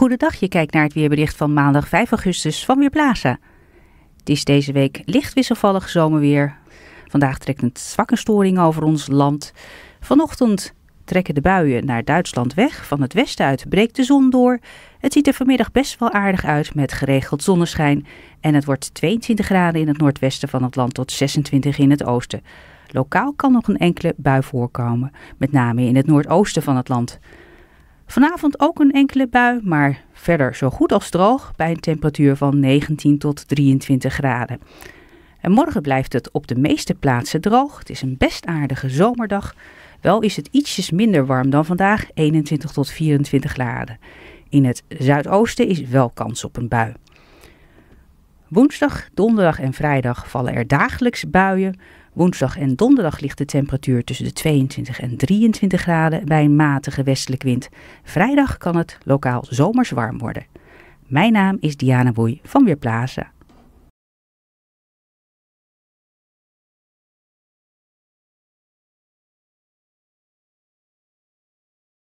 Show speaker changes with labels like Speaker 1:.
Speaker 1: Goedendag, je kijkt naar het weerbericht van maandag 5 augustus van Weerplaza. Het is deze week licht wisselvallig zomerweer. Vandaag trekt een zwakke storing over ons land. Vanochtend trekken de buien naar Duitsland weg. Van het westen uit breekt de zon door. Het ziet er vanmiddag best wel aardig uit met geregeld zonneschijn. En het wordt 22 graden in het noordwesten van het land tot 26 in het oosten. Lokaal kan nog een enkele bui voorkomen, met name in het noordoosten van het land. Vanavond ook een enkele bui, maar verder zo goed als droog bij een temperatuur van 19 tot 23 graden. En morgen blijft het op de meeste plaatsen droog. Het is een best aardige zomerdag. Wel is het ietsjes minder warm dan vandaag, 21 tot 24 graden. In het zuidoosten is wel kans op een bui. Woensdag, donderdag en vrijdag vallen er dagelijks buien. Woensdag en donderdag ligt de temperatuur tussen de 22 en 23 graden bij een matige westelijke wind. Vrijdag kan het lokaal zomers warm worden. Mijn naam is Diana Boei van Weerplaza.